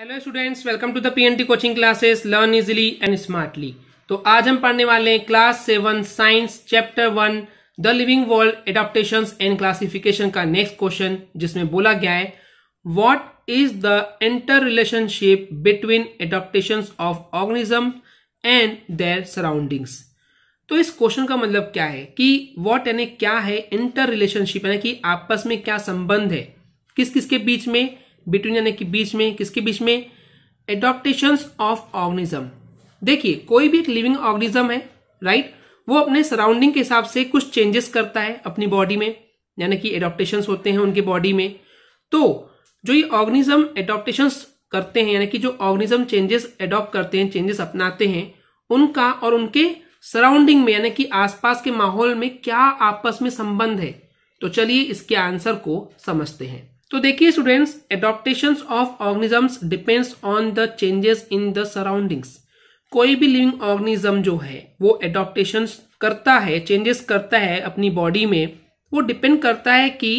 Hello students welcome to the PNT coaching classes learn easily and smartly तो आज हम पढ़ने वाले हैं class seven science chapter one the living world adaptation and classification का next question जिसमें बोला गया है what is the inter relationship between adaptation of organism and their surroundings तो इस क्वेश्चन का मतलब क्या है कि वॉट यानी क्या है इंटर रिलेशनशिप यानी कि आपस में क्या संबंध है किस किसके बीच में बिटवीन यानी कि बीच में किसके बीच में एडोप्टेशन ऑफ ऑर्गनिज्म देखिए कोई भी एक लिविंग ऑर्गेनिज्म है राइट वो अपने सराउंडिंग के हिसाब से कुछ चेंजेस करता है अपनी बॉडी में यानी कि एडोप्टेशन होते हैं उनके बॉडी में तो जो ये ऑर्गेनिज्म एडोप्टेशन करते हैं यानी कि जो ऑर्गेनिज्म चेंजेस एडोप्ट करते हैं चेंजेस अपनाते हैं उनका और उनके सराउंडिंग में यानी कि आसपास के माहौल में क्या आपस में संबंध है तो चलिए इसके आंसर को समझते हैं तो देखिए students adaptation of organisms depends on the changes in the surroundings कोई भी लिविंग ऑर्गेनिज्म जो है वो एडोप्टेशन करता है चेंजेस करता है अपनी बॉडी में वो डिपेंड करता है कि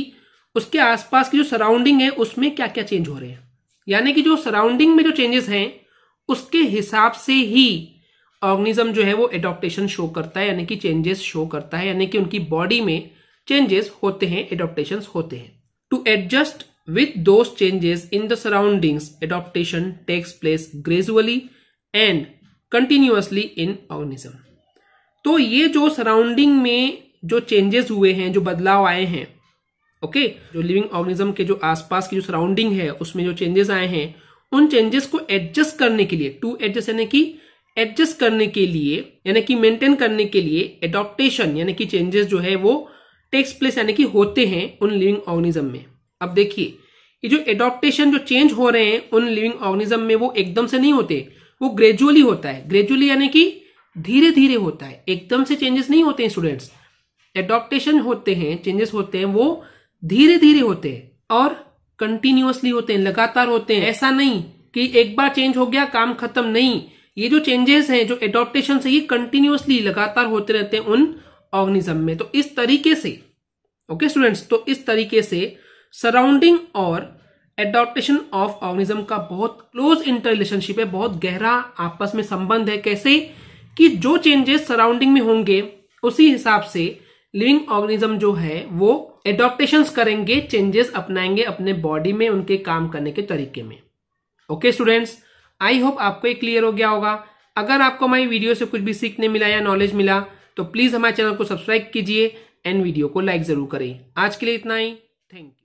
उसके आसपास की जो सराउंडिंग है उसमें क्या क्या चेंज हो रहे हैं यानी कि जो सराउंडिंग में जो चेंजेस हैं उसके हिसाब से ही ऑर्गेनिज्म जो है वो एडोप्टेशन शो करता है यानी कि चेंजेस शो करता है यानी कि उनकी बॉडी में चेंजेस होते हैं एडोप्टेशन होते हैं To adjust with those changes in the surroundings, adaptation takes place gradually and continuously in organism. तो ये जो सराउंडिंग में जो चेंजेस हुए हैं जो बदलाव आए हैं ओके okay? जो लिविंग ऑर्गेनिज्म के जो आसपास की जो सराउंडिंग है उसमें जो चेंजेस आए हैं उन चेंजेस को एडजस्ट करने के लिए टू एडजस्ट यानी कि एडजस्ट करने के लिए यानी कि मेंटेन करने के लिए एडोप्टेशन यानी कि चेंजेस जो है वो टेक्स प्लेस यानी कि होते हैं उन लिविंग ऑर्गेनिज्म में अब देखिए ये जो एडोप्टेशन जो चेंज हो रहे हैं उन लिविंग ऑर्गेनिज्म में वो एकदम से नहीं होते वो ग्रेजुअली होता है ग्रेजुअली यानी कि धीरे धीरे होता है एकदम से चेंजेस नहीं होते हैं स्टूडेंट्स एडोप्टेशन होते हैं चेंजेस होते हैं वो धीरे धीरे होते हैं और कंटिन्यूसली होते हैं लगातार होते हैं ऐसा नहीं कि एक बार चेंज हो गया काम खत्म नहीं ये जो चेंजेस हैं जो एडोप्टेशन से ये कंटिन्यूसली लगातार होते रहते हैं उन ऑर्गेनिज्म में तो इस तरीके से ओके okay, स्टूडेंट्स तो इस तरीके से सराउंडिंग और एडोप्टेशन ऑफ ऑर्गेनिज्म का बहुत क्लोज इंटर रिलेशनशिप है बहुत गहरा आपस में संबंध है कैसे कि जो चेंजेस सराउंडिंग में होंगे उसी हिसाब से लिविंग ऑर्गेनिज्म जो है वो एडोप्टेशन करेंगे चेंजेस अपनाएंगे अपने बॉडी में उनके काम करने के तरीके में ओके स्टूडेंट्स आई होप आपको ये क्लियर हो गया होगा अगर आपको हमारी वीडियो से कुछ भी सीखने मिला या नॉलेज मिला तो प्लीज हमारे चैनल को सब्सक्राइब कीजिए एंड वीडियो को लाइक जरूर करें आज के लिए इतना ही थैंक यू